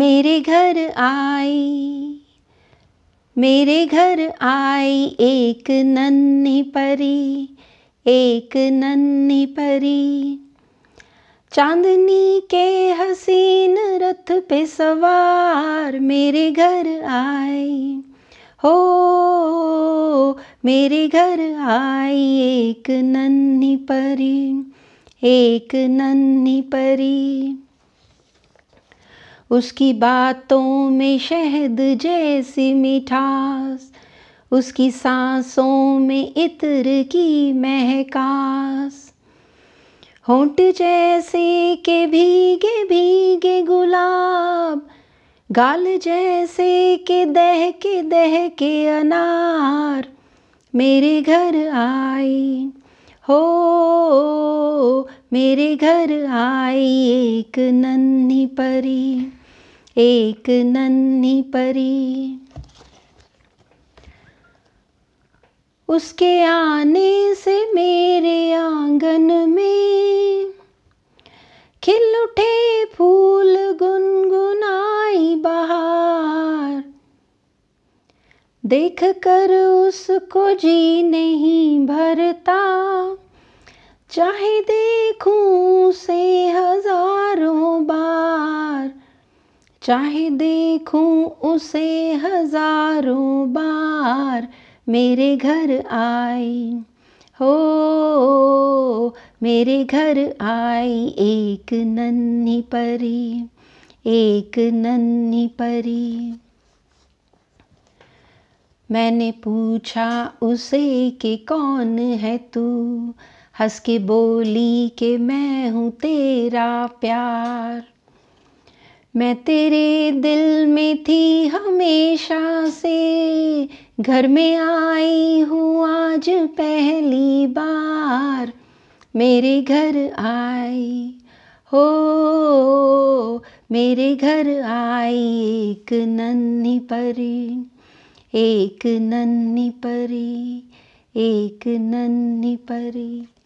मेरे घर आई मेरे घर आई एक नन्ही परी एक नन्ही परी चांदनी के हसीन रथ पे सवार मेरे घर आई हो मेरे घर आई एक नन्ही परी एक नन्ही परी उसकी बातों में शहद जैसी मिठास उसकी सांसों में इत्र की महकास होंठ जैसे के भीगे भीगे गुलाब गाल जैसे के दह के दह के अनार मेरे घर आई हो मेरे घर आई एक नन्ही परी एक नन्ही परी उसके आने से मेरे आंगन में खिल उठे फूल गुनगुनाई बहार देख कर उसको जी नहीं भरता चाहे देखूं से चाहे देखूं उसे हजारों बार मेरे घर आई हो मेरे घर आई एक नन्ही परी एक नन्ही परी मैंने पूछा उसे कि कौन है तू हंस के बोली कि मैं हूँ तेरा प्यार मैं तेरे दिल में थी हमेशा से घर में आई हूँ आज पहली बार मेरे घर आई हो मेरे घर आई एक नन्ही परी एक नन्ही परी एक नन्ही परी